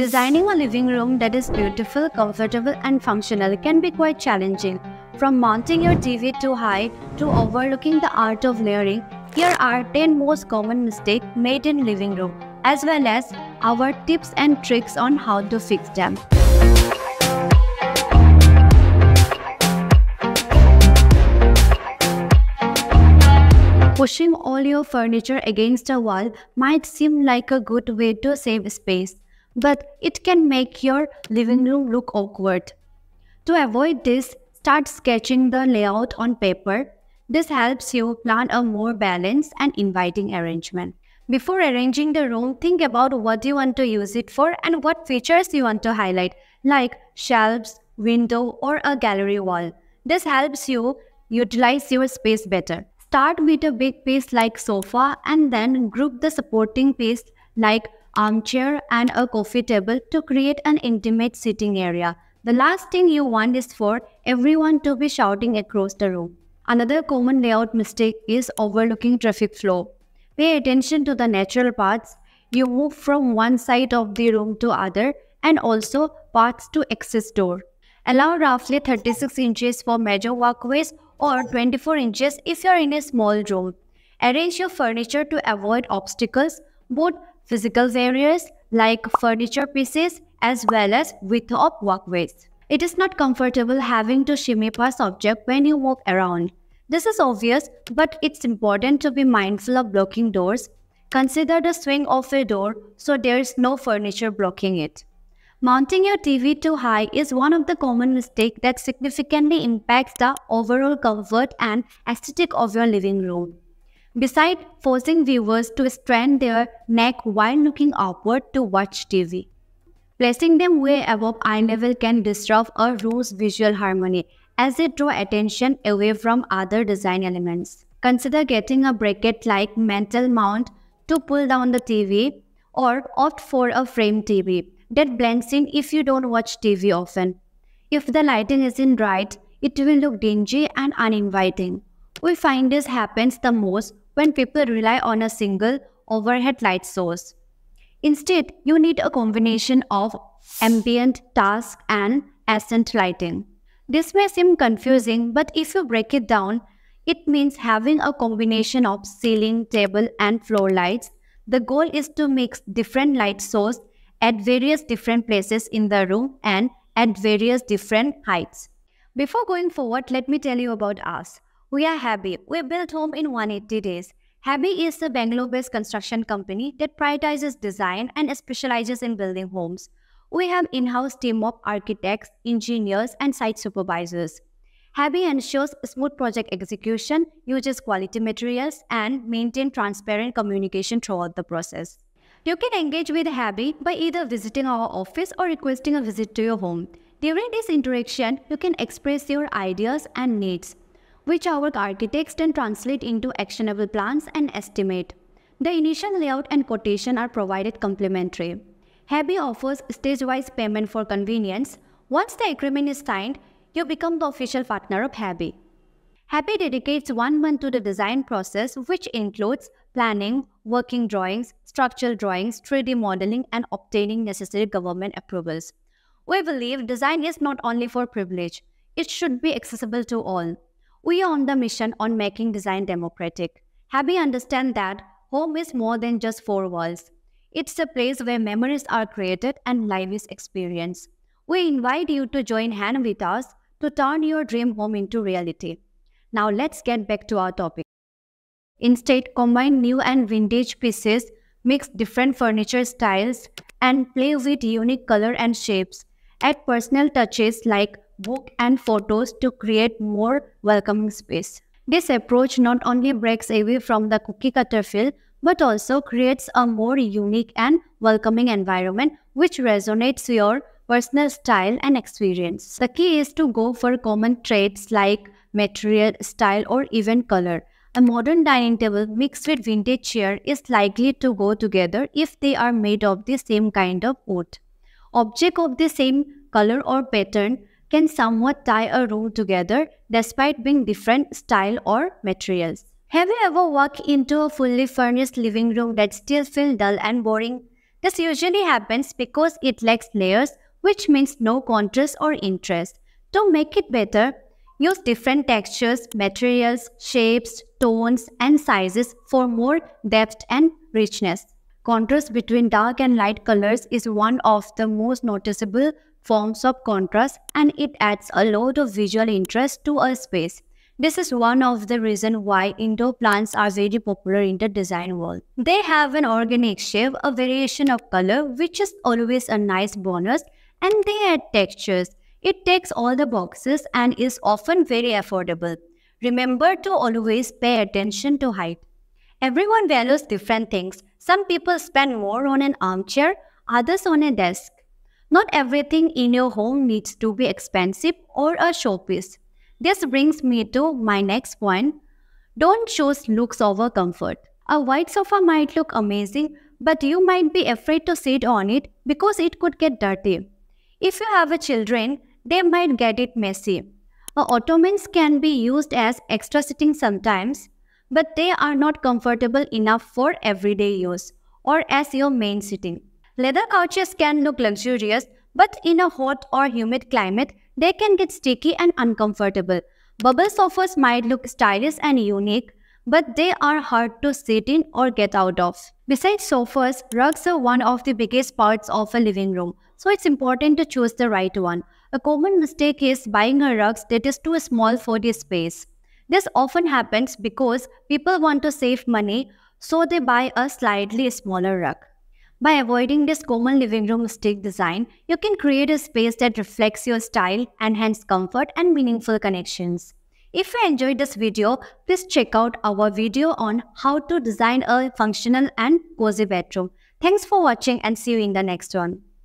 Designing a living room that is beautiful, comfortable and functional can be quite challenging. From mounting your TV too high to overlooking the art of layering, here are 10 most common mistakes made in living room as well as our tips and tricks on how to fix them. Pushing all your furniture against a wall might seem like a good way to save space, but it can make your living room look awkward. To avoid this, start sketching the layout on paper. This helps you plan a more balanced and inviting arrangement. Before arranging the room, think about what you want to use it for and what features you want to highlight, like shelves, window, or a gallery wall. This helps you utilize your space better. Start with a big piece like sofa and then group the supporting piece like armchair, and a coffee table to create an intimate sitting area. The last thing you want is for everyone to be shouting across the room. Another common layout mistake is overlooking traffic flow. Pay attention to the natural paths. You move from one side of the room to other and also paths to access door. Allow roughly 36 inches for major walkways or 24 inches if you're in a small room. Arrange your furniture to avoid obstacles. Both physical barriers like furniture pieces as well as width of walkways. It is not comfortable having to shimmy past objects when you walk around. This is obvious, but it's important to be mindful of blocking doors. Consider the swing of a door so there is no furniture blocking it. Mounting your TV too high is one of the common mistakes that significantly impacts the overall comfort and aesthetic of your living room besides forcing viewers to strain their neck while looking upward to watch TV. Placing them way above eye level can disrupt a room's visual harmony as they draw attention away from other design elements. Consider getting a bracket-like mantel mount to pull down the TV or opt for a frame TV that blends in if you don't watch TV often. If the lighting isn't right, it will look dingy and uninviting. We find this happens the most when people rely on a single overhead light source. Instead, you need a combination of ambient, task, and ascent lighting. This may seem confusing, but if you break it down, it means having a combination of ceiling, table, and floor lights. The goal is to mix different light sources at various different places in the room and at various different heights. Before going forward, let me tell you about us. We are Happy. We built home in 180 days. Happy is a Bangalore-based construction company that prioritizes design and specializes in building homes. We have in-house team of architects, engineers, and site supervisors. Happy ensures smooth project execution, uses quality materials, and maintains transparent communication throughout the process. You can engage with Happy by either visiting our office or requesting a visit to your home. During this interaction, you can express your ideas and needs which our architects then translate into actionable plans and estimate. The initial layout and quotation are provided complimentary. Habi offers stage-wise payment for convenience. Once the agreement is signed, you become the official partner of Habi. Happy dedicates one month to the design process, which includes planning, working drawings, structural drawings, 3D modeling, and obtaining necessary government approvals. We believe design is not only for privilege, it should be accessible to all. We are on the mission on making design democratic. Habi understand that home is more than just four walls. It's a place where memories are created and life is experienced. We invite you to join hand with us to turn your dream home into reality. Now let's get back to our topic. Instead, combine new and vintage pieces, mix different furniture styles, and play with unique color and shapes. Add personal touches like book, and photos to create more welcoming space. This approach not only breaks away from the cookie cutter feel but also creates a more unique and welcoming environment which resonates your personal style and experience. The key is to go for common traits like material, style, or even color. A modern dining table mixed with vintage chair is likely to go together if they are made of the same kind of wood. object of the same color or pattern can somewhat tie a room together despite being different style or materials. Have you ever walked into a fully furnished living room that still feels dull and boring? This usually happens because it lacks layers, which means no contrast or interest. To make it better, use different textures, materials, shapes, tones, and sizes for more depth and richness. Contrast between dark and light colors is one of the most noticeable forms of contrast and it adds a lot of visual interest to a space. This is one of the reasons why indoor plants are very popular in the design world. They have an organic shape, a variation of color which is always a nice bonus and they add textures. It takes all the boxes and is often very affordable. Remember to always pay attention to height. Everyone values different things. Some people spend more on an armchair, others on a desk. Not everything in your home needs to be expensive or a showpiece. This brings me to my next point. Don't choose looks over comfort. A white sofa might look amazing, but you might be afraid to sit on it because it could get dirty. If you have children, they might get it messy. Ottomans can be used as extra sitting sometimes but they are not comfortable enough for everyday use or as your main sitting. Leather couches can look luxurious, but in a hot or humid climate, they can get sticky and uncomfortable. Bubble sofas might look stylish and unique, but they are hard to sit in or get out of. Besides sofas, rugs are one of the biggest parts of a living room, so it's important to choose the right one. A common mistake is buying a rug that is too small for the space. This often happens because people want to save money, so they buy a slightly smaller rug. By avoiding this common living room stick design, you can create a space that reflects your style and hence comfort and meaningful connections. If you enjoyed this video, please check out our video on how to design a functional and cozy bedroom. Thanks for watching and see you in the next one.